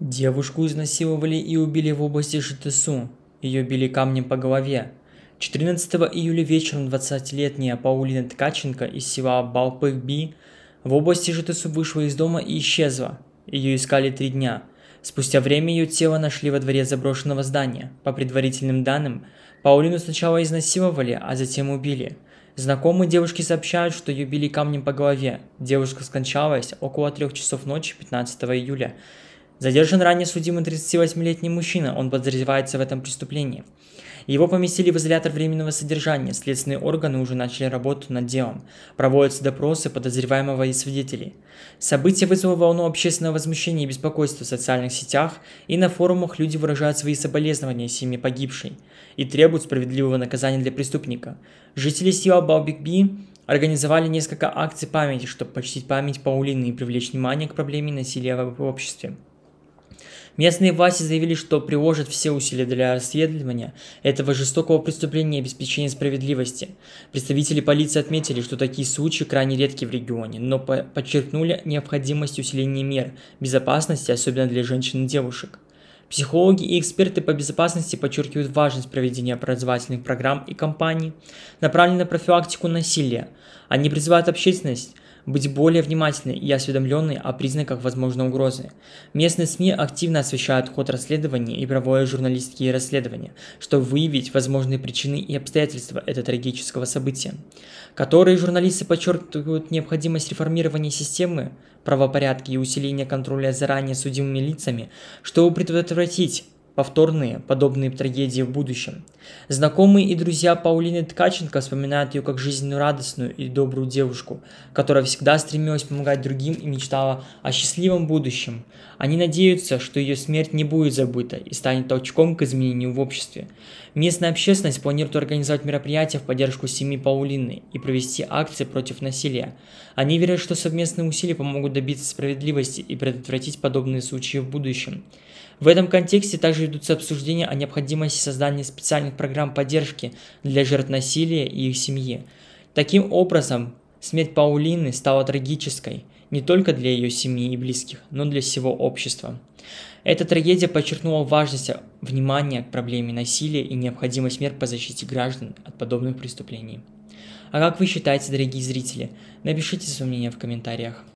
Девушку изнасиловали и убили в области Житесу. Ее били камнем по голове. 14 июля вечером 20-летняя Паулина Ткаченко из села балпык в области Житесу вышла из дома и исчезла. Ее искали три дня. Спустя время ее тело нашли во дворе заброшенного здания. По предварительным данным, Паулину сначала изнасиловали, а затем убили. Знакомые девушки сообщают, что ее били камнем по голове. Девушка скончалась около трех часов ночи 15 июля. Задержан ранее судимый 38-летний мужчина, он подозревается в этом преступлении. Его поместили в изолятор временного содержания, следственные органы уже начали работу над делом. Проводятся допросы подозреваемого и свидетелей. Событие вызвало волну общественного возмущения и беспокойства в социальных сетях, и на форумах люди выражают свои соболезнования семье погибшей и требуют справедливого наказания для преступника. Жители села Баубикби организовали несколько акций памяти, чтобы почтить память Паулины и привлечь внимание к проблеме насилия в обществе. Местные власти заявили, что приложат все усилия для расследования этого жестокого преступления и обеспечения справедливости. Представители полиции отметили, что такие случаи крайне редки в регионе, но подчеркнули необходимость усиления мер безопасности, особенно для женщин и девушек. Психологи и эксперты по безопасности подчеркивают важность проведения образовательных программ и кампаний, направленных на профилактику насилия. Они призывают общественность быть более внимательной и осведомленной о признаках возможной угрозы. Местные СМИ активно освещают ход расследования и проводят журналистские расследования, чтобы выявить возможные причины и обстоятельства этого трагического события. Которые журналисты подчеркивают необходимость реформирования системы правопорядка и усиления контроля за ранее судимыми лицами, чтобы предотвратить повторные подобные трагедии в будущем. Знакомые и друзья Паулины Ткаченко вспоминают ее как жизненно радостную и добрую девушку, которая всегда стремилась помогать другим и мечтала о счастливом будущем. Они надеются, что ее смерть не будет забыта и станет толчком к изменению в обществе. Местная общественность планирует организовать мероприятия в поддержку семьи Паулины и провести акции против насилия. Они верят, что совместные усилия помогут добиться справедливости и предотвратить подобные случаи в будущем. В этом контексте также ведутся обсуждения о необходимости создания специальных программ поддержки для жертв насилия и их семьи. Таким образом, смерть Паулины стала трагической не только для ее семьи и близких, но для всего общества. Эта трагедия подчеркнула важность внимания к проблеме насилия и необходимость мер по защите граждан от подобных преступлений. А как вы считаете, дорогие зрители? Напишите свое мнение в комментариях.